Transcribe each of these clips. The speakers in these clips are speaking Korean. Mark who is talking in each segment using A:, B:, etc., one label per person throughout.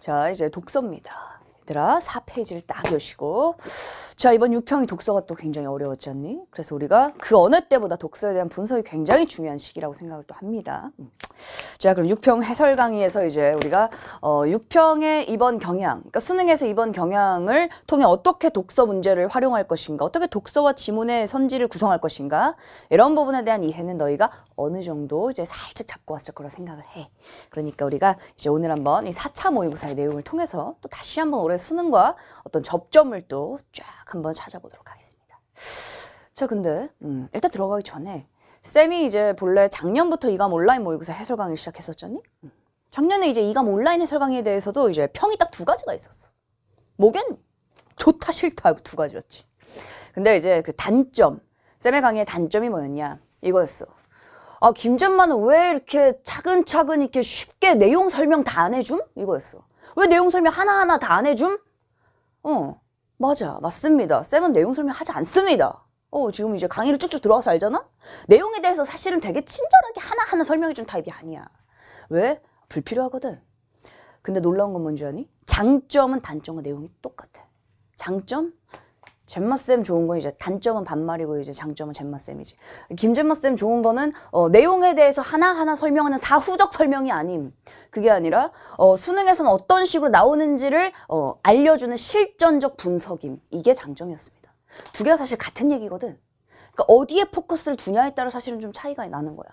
A: 자, 이제 독서입니다. 얘들아, 4페이지를 딱 여시고. 자, 이번 6평이 독서가 또 굉장히 어려웠지 않니? 그래서 우리가 그 어느 때보다 독서에 대한 분석이 굉장히 중요한 시기라고 생각을 또 합니다. 음. 자, 그럼 6평 해설 강의에서 이제 우리가 어, 6평의 이번 경향, 그러니까 수능에서 이번 경향을 통해 어떻게 독서 문제를 활용할 것인가, 어떻게 독서와 지문의 선지를 구성할 것인가 이런 부분에 대한 이해는 너희가 어느 정도 이제 살짝 잡고 왔을 거라 생각을 해. 그러니까 우리가 이제 오늘 한번 이 4차 모의고사의 내용을 통해서 또 다시 한번 올해 수능과 어떤 접점을 또 쫙 한번 찾아보도록 하겠습니다. 자, 근데 음, 일단 들어가기 전에 쌤이 이제 본래 작년부터 이감 온라인 모의고사 해설 강의를 시작했었잖니? 작년에 이제 이감 온라인 해설 강의에 대해서도 이제 평이 딱 두 가지가 있었어. 뭐겠니? 좋다 싫다 두 가지였지. 근데 이제 그 단점, 쌤의 강의의 단점이 뭐였냐? 이거였어. 아, 김전만은 왜 이렇게 차근차근 이렇게 쉽게 내용 설명 다 안 해줌? 이거였어. 왜 내용 설명 하나하나 다 안 해줌? 어, 맞아. 맞습니다. 쌤은 내용 설명 하지 않습니다. 어, 지금 이제 강의를 쭉쭉 들어와서 알잖아? 내용에 대해서 사실은 되게 친절하게 하나하나 설명해준 타입이 아니야. 왜? 불필요하거든. 근데 놀라운 건 뭔지 아니? 장점은 단점과 내용이 똑같아. 장점? 잼마쌤 좋은 건 이제 단점은 반말이고 이제 장점은 잼마쌤이지. 김잼마쌤 좋은 거는 어, 내용에 대해서 하나하나 설명하는 사후적 설명이 아님. 그게 아니라 어, 수능에서는 어떤 식으로 나오는지를 어, 알려주는 실전적 분석임. 이게 장점이었습니다. 두 개가 사실 같은 얘기거든. 그러니까 어디에 포커스를 두냐에 따라 사실은 좀 차이가 나는 거야.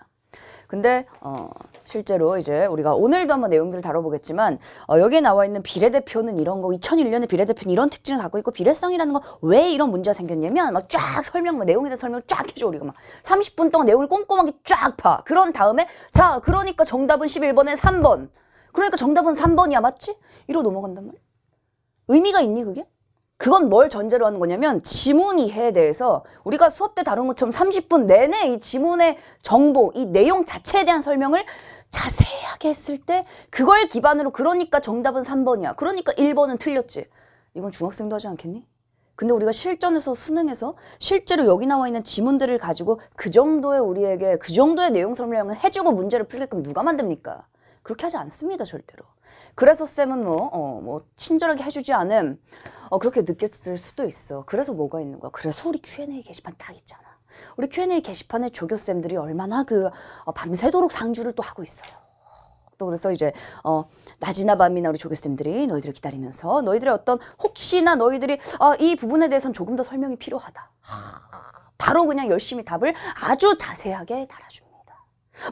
A: 근데 어, 실제로 이제 우리가 오늘도 한번 내용들을 다뤄보겠지만 어, 여기에 나와 있는 비례대표는 이런 거 2001년에 비례대표는 이런 특징을 갖고 있고 비례성이라는 건 왜 이런 문제가 생겼냐면 막 쫙 설명 내용에 대한 설명 을쫙 해줘 우리가 막 30분 동안 내용을 꼼꼼하게 쫙 봐 그런 다음에 자 그러니까 정답은 11번에 3번 그러니까 정답은 3번이야 맞지? 이러고 넘어간단 말이야 의미가 있니 그게? 그건 뭘 전제로 하는 거냐면 지문 이해에 대해서 우리가 수업 때 다룬 것처럼 30분 내내 이 지문의 정보, 이 내용 자체에 대한 설명을 자세하게 했을 때 그걸 기반으로 그러니까 정답은 3번이야. 그러니까 1번은 틀렸지. 이건 중학생도 하지 않겠니? 근데 우리가 실전에서 수능에서 실제로 여기 나와 있는 지문들을 가지고 그 정도의 우리에게 그 정도의 내용 설명을 해주고 문제를 풀게끔 누가 만듭니까? 그렇게 하지 않습니다, 절대로. 그래서 쌤은 뭐, 어, 뭐 친절하게 해주지 않음 어, 그렇게 느꼈을 수도 있어 그래서 뭐가 있는 거야 그래서 우리 Q&A 게시판 딱 있잖아 우리 Q&A 게시판에 조교쌤들이 얼마나 그 어, 밤새도록 상주를 또 하고 있어요 또 그래서 이제 어 낮이나 밤이나 우리 조교쌤들이 너희들을 기다리면서 너희들의 어떤 혹시나 너희들이 어, 이 부분에 대해서는 조금 더 설명이 필요하다 바로 그냥 열심히 답을 아주 자세하게 달아줍니다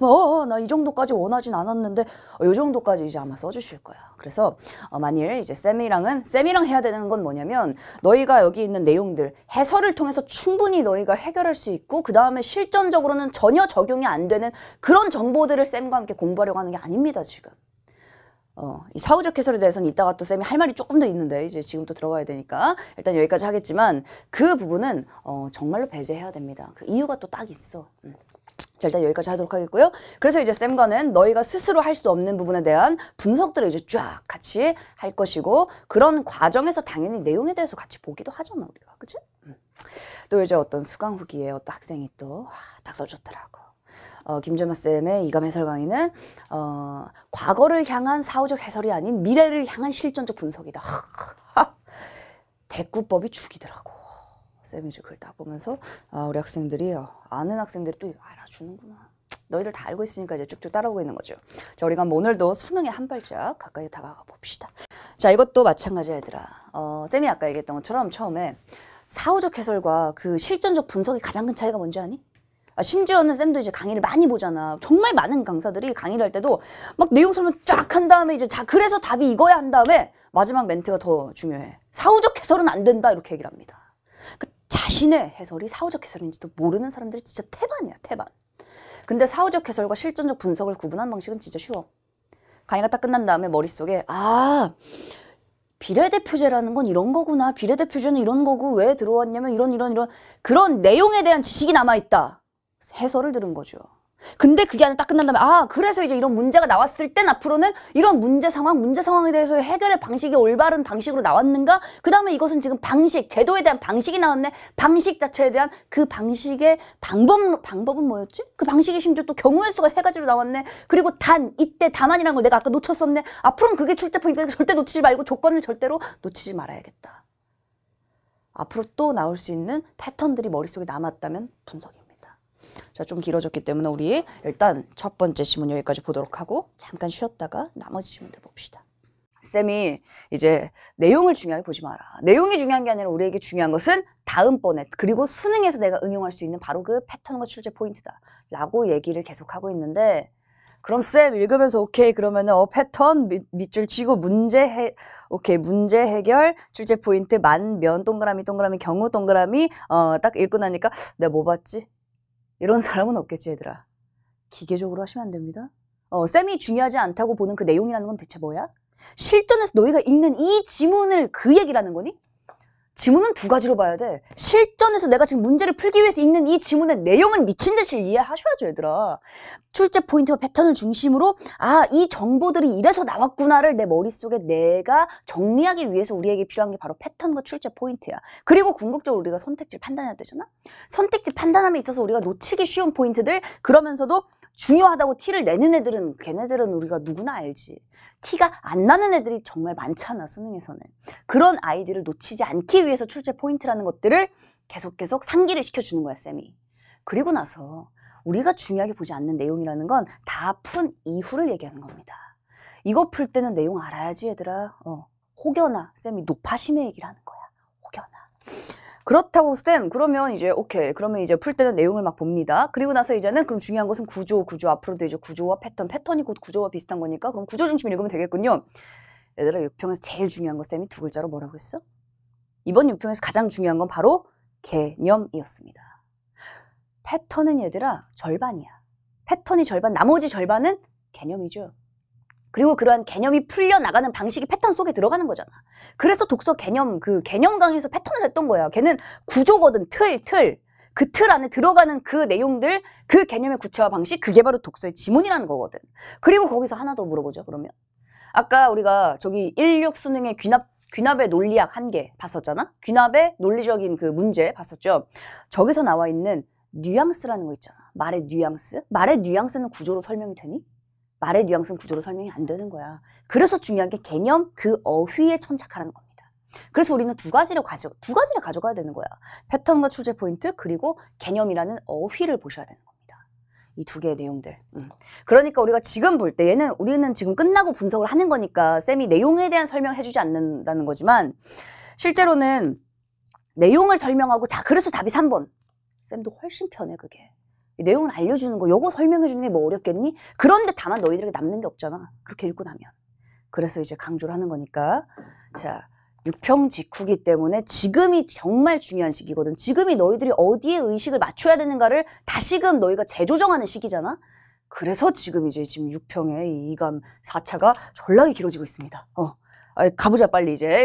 A: 뭐, 어, 어, 나 이 정도까지 원하진 않았는데, 어, 이 정도까지 이제 아마 써주실 거야. 그래서, 어, 만일 이제 쌤이랑은, 쌤이랑 해야 되는 건 뭐냐면, 너희가 여기 있는 내용들, 해설을 통해서 충분히 너희가 해결할 수 있고, 그 다음에 실전적으로는 전혀 적용이 안 되는 그런 정보들을 쌤과 함께 공부하려고 하는 게 아닙니다, 지금. 어, 이 사후적 해설에 대해서는 이따가 또 쌤이 할 말이 조금 더 있는데 이제 지금 또 들어가야 되니까 일단 여기까지 하겠지만 그 부분은 어, 정말로 배제해야 됩니다. 그 이유가 또 딱 있어. 음. 자 일단 여기까지 하도록 하겠고요. 그래서 이제 쌤과는 너희가 스스로 할 수 없는 부분에 대한 분석들을 이제 쫙 같이 할 것이고 그런 과정에서 당연히 내용에 대해서 같이 보기도 하잖아 우리가 그치? 음. 또 이제 어떤 수강 후기에 어떤 학생이 또딱 써줬더라고. 어, 김재마 쌤의 이감 해설 강의는 어, 과거를 향한 사후적 해설이 아닌 미래를 향한 실전적 분석이다. 대구법이 죽이더라고. 쌤이 이 그걸 딱 보면서 아, 우리 학생들이 어, 아는 학생들이 또 알아주는구나. 너희들 다 알고 있으니까 이제 쭉쭉 따라오고 있는 거죠. 자, 우리가 뭐 오늘도 수능에 한 발짝 가까이 다가가 봅시다. 자, 이것도 마찬가지야, 얘들아. 어, 쌤이 아까 얘기했던 것처럼 처음에 사후적 해설과 그 실전적 분석이 가장 큰 차이가 뭔지 아니? 아, 심지어는 쌤도 이제 강의를 많이 보잖아. 정말 많은 강사들이 강의를 할 때도 막 내용 설명 쫙 한 다음에 이제 자, 그래서 답이 이거야 한 다음에 마지막 멘트가 더 중요해. 사후적 해설은 안 된다. 이렇게 얘기를 합니다. 그 자신의 해설이 사후적 해설인지도 모르는 사람들이 진짜 태반이야 태반 근데 사후적 해설과 실전적 분석을 구분한 방식은 진짜 쉬워 강의가 딱 끝난 다음에 머릿속에 아 비례대표제라는 건 이런 거구나 비례대표제는 이런 거고 왜 들어왔냐면 이런 이런 이런 그런 내용에 대한 지식이 남아있다 해설을 들은 거죠 근데 그게 아니라 딱 끝난 다음에 아 그래서 이제 이런 문제가 나왔을 땐 앞으로는 이런 문제 상황 문제 상황에 대해서 해결의 방식이 올바른 방식으로 나왔는가 그 다음에 이것은 지금 방식 제도에 대한 방식이 나왔네 방식 자체에 대한 그 방식의 방법 방법은 뭐였지 그 방식이 심지어 또 경우의 수가 세 가지로 나왔네 그리고 단 이때 다만이라는 걸 내가 아까 놓쳤었네 앞으로는 그게 출제 포인트니까 그러니까 절대 놓치지 말고 조건을 절대로 놓치지 말아야겠다 앞으로 또 나올 수 있는 패턴들이 머릿속에 남았다면 분석입니다. 자, 좀 길어졌기 때문에 우리 일단 첫 번째 시문 여기까지 보도록 하고 잠깐 쉬었다가 나머지 시문들 봅시다. 쌤이 이제 내용을 중요하게 보지 마라. 내용이 중요한 게 아니라 우리에게 중요한 것은 다음번에 그리고 수능에서 내가 응용할 수 있는 바로 그 패턴과 출제 포인트다. 라고 얘기를 계속하고 있는데 그럼 쌤 읽으면서 오케이 그러면은 어 패턴 밑, 밑줄 치고 문제 해 오케이 문제 해결 출제 포인트 만면 동그라미 동그라미 경우 동그라미 어 딱 읽고 나니까 내가 뭐 봤지 이런 사람은 없겠지 얘들아. 기계적으로 하시면 안 됩니다. 어, 쌤이 중요하지 않다고 보는 그 내용이라는 건 대체 뭐야? 실전에서 너희가 읽는 이 지문을 그 얘기라는 거니? 지문은 두 가지로 봐야 돼. 실전에서 내가 지금 문제를 풀기 위해서 있는 이 지문의 내용은 미친 듯이 이해하셔야죠, 얘들아. 출제 포인트와 패턴을 중심으로 아, 이 정보들이 이래서 나왔구나를 내 머릿속에 내가 정리하기 위해서 우리에게 필요한 게 바로 패턴과 출제 포인트야. 그리고 궁극적으로 우리가 선택지 판단해야 되잖아. 선택지 판단함에 있어서 우리가 놓치기 쉬운 포인트들 그러면서도 중요하다고 티를 내는 애들은 걔네들은 우리가 누구나 알지. 티가 안 나는 애들이 정말 많잖아 수능에서는. 그런 아이들을 놓치지 않기 위해서 출제 포인트라는 것들을 계속 계속 상기를 시켜주는 거야 쌤이. 그리고 나서 우리가 중요하게 보지 않는 내용이라는 건 다 푼 이후를 얘기하는 겁니다. 이거 풀 때는 내용 알아야지 얘들아. 어, 혹여나 쌤이 높아심의 얘기를 하는 거야. 혹여나. 그렇다고 쌤 그러면 이제 오케이 그러면 이제 풀 때는 내용을 막 봅니다. 그리고 나서 이제는 그럼 중요한 것은 구조 구조 앞으로도 이제 구조와 패턴 패턴이 곧 구조와 비슷한 거니까 그럼 구조 중심 읽으면 되겠군요. 얘들아 6평에서 제일 중요한 거 쌤이 두 글자로 뭐라고 했어? 이번 6평에서 가장 중요한 건 바로 개념이었습니다. 패턴은 얘들아 절반이야. 패턴이 절반 나머지 절반은 개념이죠. 그리고 그러한 개념이 풀려나가는 방식이 패턴 속에 들어가는 거잖아. 그래서 독서 개념, 그 개념 강의에서 패턴을 했던 거야. 걔는 구조거든, 틀, 틀. 그 틀 안에 들어가는 그 내용들, 그 개념의 구체화 방식, 그게 바로 독서의 지문이라는 거거든. 그리고 거기서 하나 더 물어보죠, 그러면. 아까 우리가 저기 16 수능의 귀납 귀납의 논리학 한 개 봤었잖아. 귀납의 논리적인 그 문제 봤었죠. 저기서 나와 있는 뉘앙스라는 거 있잖아. 말의 뉘앙스? 말의 뉘앙스는 구조로 설명이 되니? 말의 뉘앙스 구조로 설명이 안 되는 거야. 그래서 중요한 게 개념 그 어휘에 천착하라는 겁니다. 그래서 우리는 두 가지를 가져 두 가지를 가져가야 되는 거야. 패턴과 출제 포인트 그리고 개념이라는 어휘를 보셔야 되는 겁니다. 이 두 개의 내용들. 음. 그러니까 우리가 지금 볼 때 얘는 우리는 지금 끝나고 분석을 하는 거니까 쌤이 내용에 대한 설명을 해주지 않는다는 거지만 실제로는 내용을 설명하고 자 그래서 답이 3번. 쌤도 훨씬 편해 그게. 내용을 알려주는 거, 요거 설명해주는 게 뭐 어렵겠니? 그런데 다만 너희들에게 남는 게 없잖아. 그렇게 읽고 나면. 그래서 이제 강조를 하는 거니까. 자, 육평 직후기 때문에 지금이 정말 중요한 시기거든. 지금이 너희들이 어디에 의식을 맞춰야 되는가를 다시금 너희가 재조정하는 시기잖아. 그래서 지금 이제 지금 육평의 이감 4차가 전락이 길어지고 있습니다. 어, 가보자 빨리 이제.